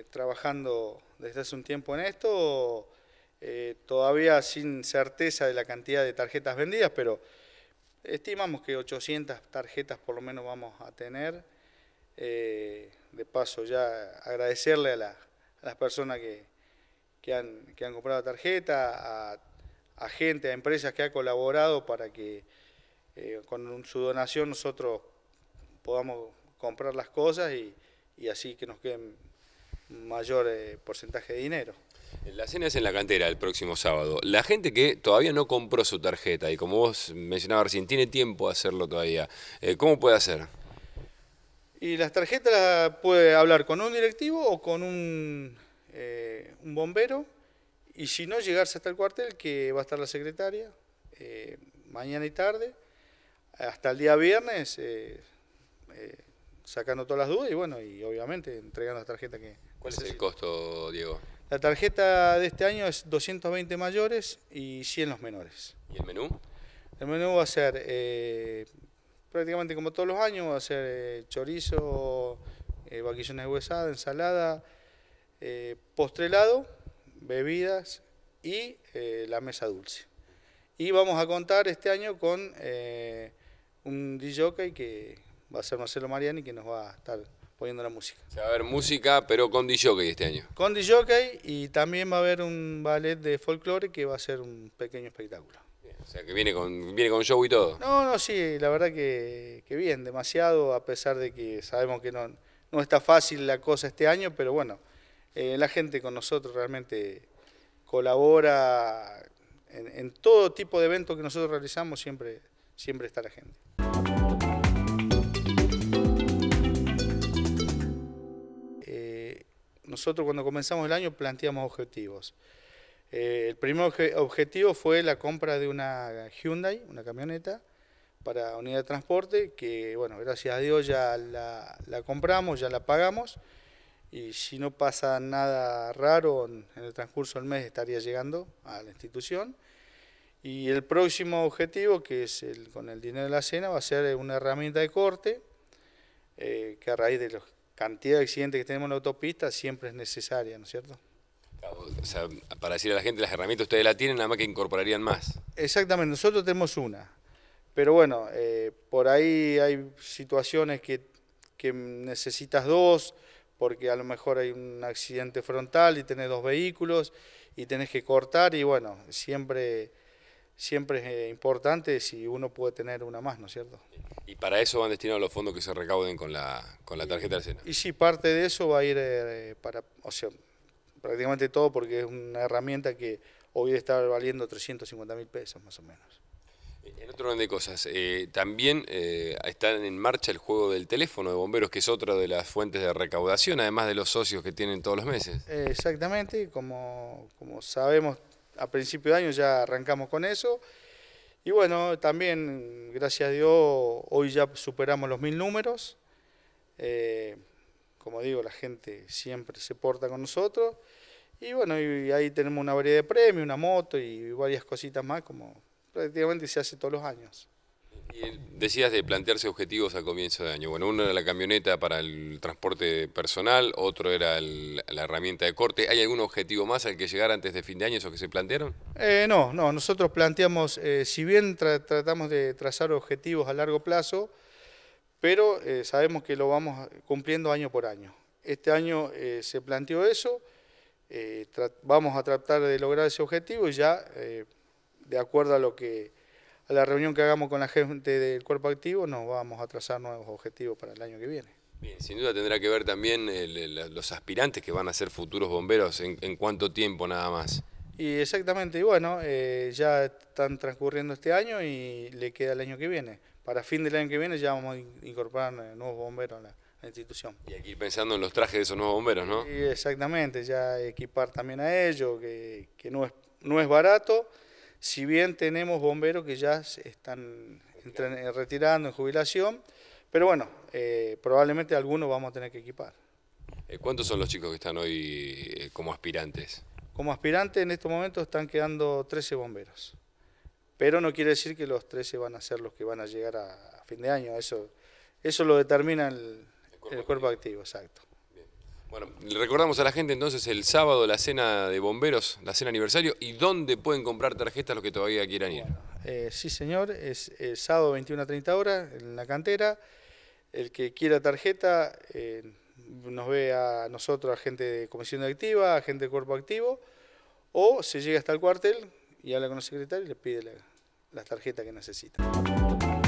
Eh, trabajando desde hace un tiempo en esto, eh, todavía sin certeza de la cantidad de tarjetas vendidas, pero estimamos que 800 tarjetas por lo menos vamos a tener. Eh, de paso ya agradecerle a, las personas que, que, han, que han comprado tarjeta, a, gente, a empresas que ha colaborado para que con su donación nosotros podamos comprar las cosas y así que nos queden mayor eh, porcentaje de dinero. La cena es en la cantera el próximo sábado. La gente que todavía no compró su tarjeta y como vos mencionabas recién, tiene tiempo de hacerlo todavía, eh, ¿cómo puede hacer? Y las tarjetas las puede hablar con un directivo o con un, eh, un bombero y si no, llegarse hasta el cuartel que va a estar la secretaria mañana y tarde, hasta el día viernes sacando todas las dudas y bueno, y obviamente entregando las tarjetas que, ¿Cuál es el costo, Diego? La tarjeta de este año es 220 mayores y 100 los menores. ¿Y el menú? El menú va a ser eh, prácticamente como todos los años, va a ser eh, chorizo, eh, de huesada, ensalada, eh, postrelado, bebidas y la mesa dulce. Y vamos a contar este año con un DJ que va a ser Marcelo Mariani que nos va a estar poniendo la música. O va a haber música, pero con DJ este año. Con DJ y también va a haber un ballet de folclore que va a ser un pequeño espectáculo. o sea, que viene con, viene con show y todo. No, no, sí, la verdad que, que bien, demasiado, a pesar de que sabemos que no, está fácil la cosa este año, pero bueno, eh, la gente con nosotros realmente colabora en, todo tipo de eventos que nosotros realizamos, siempre, siempre está la gente. nosotros cuando comenzamos el año planteamos objetivos. Eh, el primer objetivo fue la compra de una Hyundai, una camioneta, para unidad de transporte, que bueno, gracias a Dios ya la, compramos, ya la pagamos, y si no pasa nada raro, en el transcurso del mes estaría llegando a la institución. Y el próximo objetivo, que es el, con el dinero de la cena, va a ser una herramienta de corte, eh, que a raíz de los cantidad de accidentes que tenemos en la autopista siempre es necesaria, ¿no es cierto? O sea, para decirle a la gente, las herramientas ustedes la tienen, nada más que incorporarían más. Exactamente, nosotros tenemos una. Pero bueno, eh, por ahí hay situaciones que, que, necesitas dos, porque a lo mejor hay un accidente frontal y tenés dos vehículos y tenés que cortar y bueno, siempre siempre es eh, importante si uno puede tener una más, ¿no es cierto? Y para eso van destinados los fondos que se recauden con la, con la tarjeta de Sena. Y sí, parte de eso va a ir eh, para, o sea, prácticamente todo porque es una herramienta que hoy está valiendo 350 mil pesos más o menos. En otro orden de cosas, eh, también eh, está en marcha el juego del teléfono de bomberos, que es otra de las fuentes de recaudación, además de los socios que tienen todos los meses. Exactamente, como, como sabemos, a principio de año ya arrancamos con eso. Y bueno, también, gracias a Dios, hoy ya superamos los mil números. Eh, como digo, la gente siempre se porta con nosotros. Y bueno, y ahí tenemos una variedad de premios, una moto y varias cositas más, como prácticamente se hace todos los años. Decías de plantearse objetivos a comienzo de año. Bueno, uno era la camioneta para el transporte personal, otro era la herramienta de corte. ¿Hay algún objetivo más al que llegar antes de fin de año, esos que se plantearon? Eh, no, no. Nosotros planteamos, eh, si bien tratamos de trazar objetivos a largo plazo, pero eh, sabemos que lo vamos cumpliendo año por año. Este año eh, se planteó eso, vamos a tratar de lograr ese objetivo y ya, de acuerdo a lo que la reunión que hagamos con la gente del cuerpo activo, nos vamos a trazar nuevos objetivos para el año que viene. Bien, sin duda tendrá que ver también los aspirantes que van a ser futuros bomberos, en, cuánto tiempo nada más. Y exactamente, y bueno, eh, ya están transcurriendo este año y le queda el año que viene. Para fin del año que viene ya vamos a incorporar nuevos bomberos a la, institución. Y aquí pensando en los trajes de esos nuevos bomberos, ¿no? Sí, exactamente, ya equipar también a ellos, que, que no, es, no es barato. Si bien tenemos bomberos que ya se están eh, retirando en jubilación, pero bueno, eh, probablemente algunos vamos a tener que equipar. Eh, ¿Cuántos son los chicos que están hoy como aspirantes? Como aspirantes en estos momentos están quedando 13 bomberos. Pero no quiere decir que los 13 van a ser los que van a llegar a, fin de año. Eso, eso lo determina el, cuerpo, activo, exacto. Bueno, le recordamos a la gente entonces el sábado la cena de bomberos, la cena aniversario, y dónde pueden comprar tarjetas los que todavía quieran ir. Eh, sí, señor, es eh, sábado 21 a 30 horas en la cantera. El que quiera tarjeta eh, nos ve a nosotros, a gente de comisión de activa, a gente de cuerpo activo, o se llega hasta el cuartel y habla con el secretario y le pide las la tarjetas que necesita.